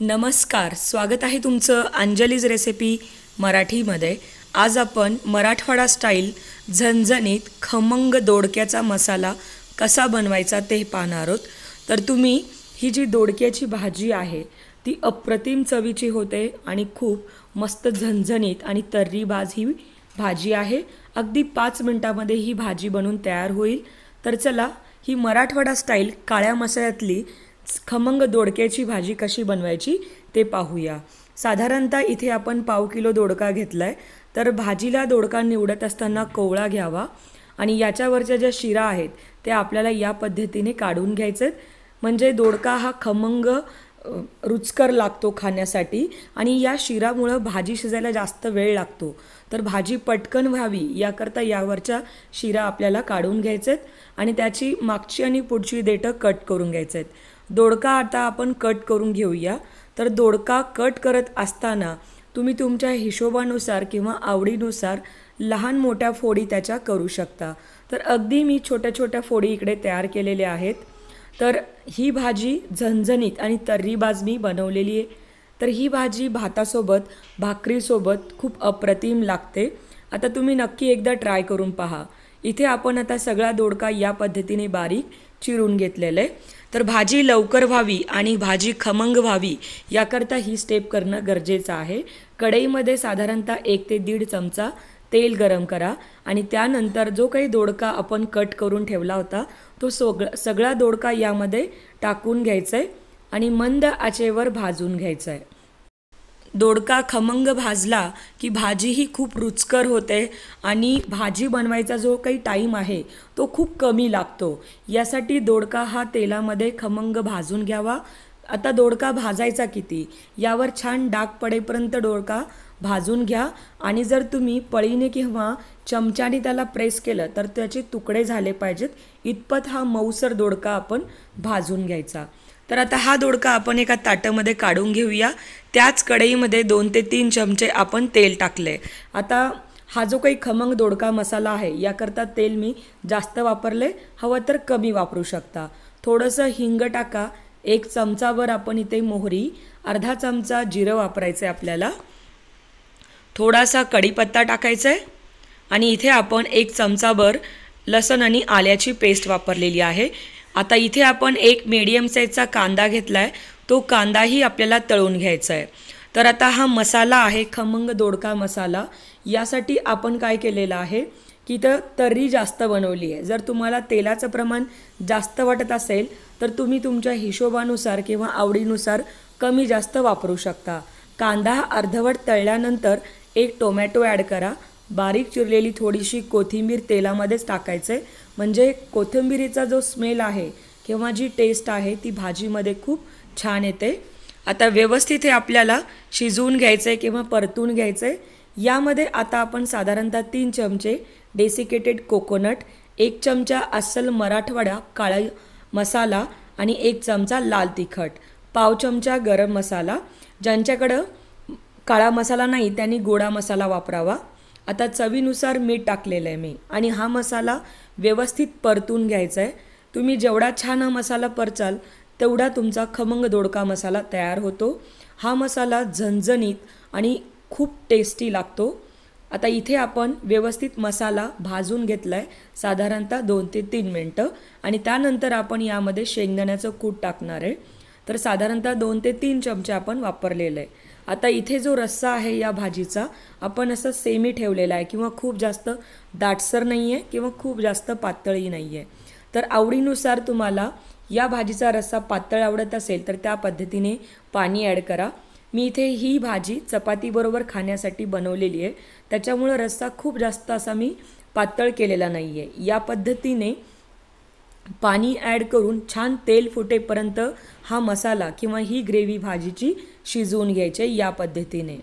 नमस्कार स्वागत आहे तुमचं अंजलीज रेसिपी मराठीमध्ये आज आपण मराठवाडा स्टाईल झणझणीत खमंग दोडक्याचा मसाला कसा बनवायचा ते पाहणार आहोत तर तुम्ही ही जी दोडक्याची भाजी आहे ती अप्रतिम चवीची होते आणि खूप मस्त झणझणीत आणि बाज ही भाजी आहे अगदी पाच मिनटामध्ये ही भाजी बनून तयार होईल तर चला ही मराठवाडा स्टाईल काळ्या मसाल्यातली खमंग दोडक्याची भाजी कशी बनवायची ते पाहूया साधारणतः इथे आपण पाव किलो दोडका घेतला आहे तर भाजीला दोडका निवडत असताना कोवळा घ्यावा आणि याच्यावरच्या ज्या शिरा आहेत त्या आपल्याला या पद्धतीने काढून घ्यायचं आहेत म्हणजे दोडका हा खमंग रुचकर लागतो खाण्यासाठी आणि या शिरामुळं भाजी शिजायला जास्त वेळ लागतो तर भाजी पटकन व्हावी याकरता यावरच्या शिरा आपल्याला काढून घ्यायचं आहेत आणि त्याची मागची आणि पुढची देठं कट करून घ्यायचे आहेत दोडका आता आपण कट करून घेऊया तर दोडका कट करत असताना तुम्ही तुमच्या हिशोबानुसार किंवा आवडीनुसार लहान मोठ्या फोडी त्याच्या करू शकता तर अगदी मी छोट्या छोट्या फोडी इकडे तयार केलेल्या आहेत तर ही भाजी झणझणीत आणि तर्री बाजमी बनवलेली आहे तर ही भाजी भातासोबत भाकरीसोबत खूप अप्रतिम लागते आता तुम्ही नक्की एकदा ट्राय करून पहा इथे आपण आता सगळा दोडका या पद्धतीने बारीक चिरून घेतलेला आहे तर भाजी लवकर व्हावी आणि भाजी खमंग व्हावी याकरता ही स्टेप करणं गरजेचं आहे कढईमध्ये साधारणतः एक ते दीड चमचा तेल गरम करा आणि त्यानंतर जो काही दोडका आपण कट करून ठेवला होता तो सोग सगळा दोडका यामध्ये टाकून घ्यायचा आहे आणि मंद आचेवर भाजून घ्यायचा आहे दोडका खमंग भाजला की भाजीही खूप रुचकर होते आणि भाजी बनवायचा जो काही टाईम आहे तो खूप कमी लागतो यासाठी दोडका हा तेलामध्ये खमंग भाजून घ्यावा आता दोडका भाजायचा किती यावर छान डाग पडेपर्यंत दोडका भाजून घ्या आणि जर तुम्ही पळीने किंवा चमच्याने त्याला प्रेस केलं तर त्याचे तुकडे झाले पाहिजेत इतपत हा मऊसर दोडका आपण भाजून घ्यायचा तर आता हा दोडका आपण एका ताटामध्ये काढून घेऊया त्याच कढईमध्ये दोन ते तीन चमचे आपण तेल टाकले आता हा जो काही खमंग दोडका मसाला आहे याकरता तेल मी जास्त वापरले हवं तर कमी वापरू शकता थोडंसं हिंग टाका एक चमचावर आपण इथे मोहरी अर्धा चमचा जिरं वापरायचं आहे आपल्याला थोडासा कढीपत्ता टाकायचा आहे आणि इथे आपण एक चमचाभर लसण आणि आल्याची पेस्ट वापरलेली आहे आता इथे आपण एक मीडियम साईजचा कांदा घेतला आहे तो कांदाही आपल्याला तळून घ्यायचा आहे तर आता हा मसाला आहे खमंग दोडका मसाला यासाठी आपण काय केलेलं आहे की तर तर्री जास्त बनवली आहे जर तुम्हाला तेलाचं प्रमाण जास्त वाटत असेल तर तुम्ही तुमच्या हिशोबानुसार किंवा आवडीनुसार कमी जास्त वापरू शकता कांदा हा अर्धवट तळल्यानंतर एक टोमॅटो ॲड करा बारीक चिरलेली थोडीशी कोथिंबीर तेलामध्येच टाकायचं आहे म्हणजे कोथिंबिरीचा जो स्मेल आहे किंवा जी टेस्ट आहे ती भाजीमध्ये खूप छान येते आता व्यवस्थित हे आपल्याला शिजवून घ्यायचं आहे किंवा परतून घ्यायचं आहे यामध्ये आता आपण साधारणतः तीन चमचे डेसिकेटेड कोकोनट एक चमचा अस्सल मराठवाडा काळा मसाला आणि एक चमचा लाल तिखट पाव चमचा गरम मसाला ज्यांच्याकडं काळा मसाला नाही त्यांनी गोडा मसाला वापरावा आता चवीनुसार मीठ टाकलेलं आहे मी आणि हा मसाला व्यवस्थित परतून घ्यायचा आहे तुम्ही जेवढा छान हा मसाला परचाल तेवढा तुमचा खमंग दोडका मसाला तयार होतो हा मसाला झणझणीत आणि खूप टेस्टी लागतो आता इथे आपण व्यवस्थित मसाला भाजून घेतला आहे साधारणतः दोन ते तीन मिनटं आणि त्यानंतर आपण यामध्ये शेंगदाण्याचं कूट टाकणार आहे तर साधारणतः दोन ते तीन चमचे आपण वापरलेलं आहे आता इथे जो रस्सा आहे या भाजीचा आपण असं सेमी ठेवलेला आहे किंवा खूप जास्त दाटसर नाही आहे किंवा खूप जास्त पातळी नाही आहे तर आवडीनुसार तुम्हाला या भाजीचा रस्सा पातळ आवडत असेल तर त्या पद्धतीने पाणी ॲड करा मी इथे ही भाजी चपातीबरोबर खाण्यासाठी बनवलेली आहे त्याच्यामुळं रस्सा खूप जास्त असा मी पातळ केलेला नाही आहे या पद्धतीने पाणी ॲड करून छान तेल फुटेपर्यंत हा मसाला किंवा ही ग्रेव्ही भाजीची शिजवून घ्यायची या पद्धतीने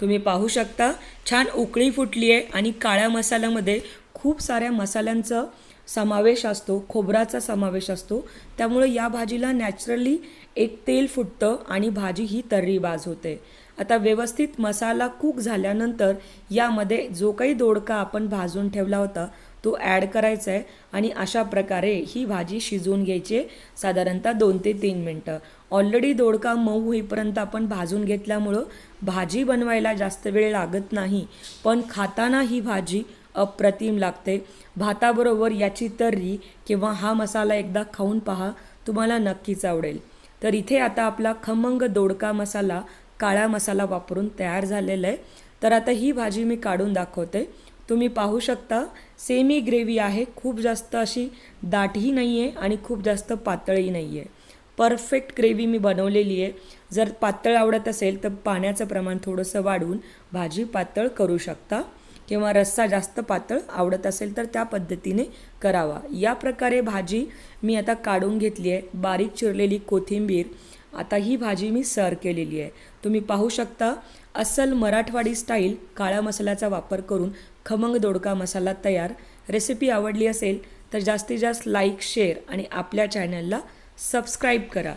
तुम्ही पाहू शकता छान उकळी फुटली आहे आणि काळ्या मसाल्यामध्ये खूप साऱ्या मसाल्यांचं समावेश असतो खोबराचा समावेश असतो त्यामुळे या भाजीला नॅचरली एक तेल फुटतं आणि भाजी ही तर्रीबाज होते आता व्यवस्थित मसाला कूक झाल्यानंतर यामध्ये जो काही दोडका आपण भाजून ठेवला होता तो ॲड करायचा आहे आणि अशा प्रकारे ही भाजी शिजवून घ्यायची साधारणतः दोन ते तीन मिनटं ऑलरेडी दोडका मऊ होईपर्यंत आपण भाजून घेतल्यामुळं भाजी बनवायला जास्त वेळ लागत नाही पण खाताना ही भाजी अप्रतिम लागते भाताबरोबर याची तर्री किंवा हा मसाला एकदा खाऊन पहा तुम्हाला नक्कीच आवडेल तर इथे आता आपला खमंग दोडका मसाला काळा मसाला वापरून तयार झालेला आहे तर आता ही भाजी मी काढून दाखवते तुम्ही पाहू शकता सेमी ग्रेव्ही आहे खूप जास्त अशी दाटही नाही आहे आणि खूप जास्त पातळही नाही आहे परफेक्ट ग्रेव्ही मी बनवलेली आहे जर पातळ आवडत असेल तर पाण्याचं प्रमाण थोडंसं वाढवून भाजी पातळ करू शकता किंवा रस्सा जास्त पातळ आवडत असेल तर त्या पद्धतीने करावा या प्रकारे भाजी मी आता काढून घेतली आहे बारीक चिरलेली कोथिंबीर आता ही भाजी मी सर केलेली आहे तुम्ही पाहू शकता अस्सल मराठवाडी स्टाईल काळ्या मसाल्याचा वापर करून खमंग दोडका मसाला तयार रेसिपी आवडली असेल तर जास्तीत जास्त लाईक शेअर आणि आपल्या चॅनलला सबस्क्राईब करा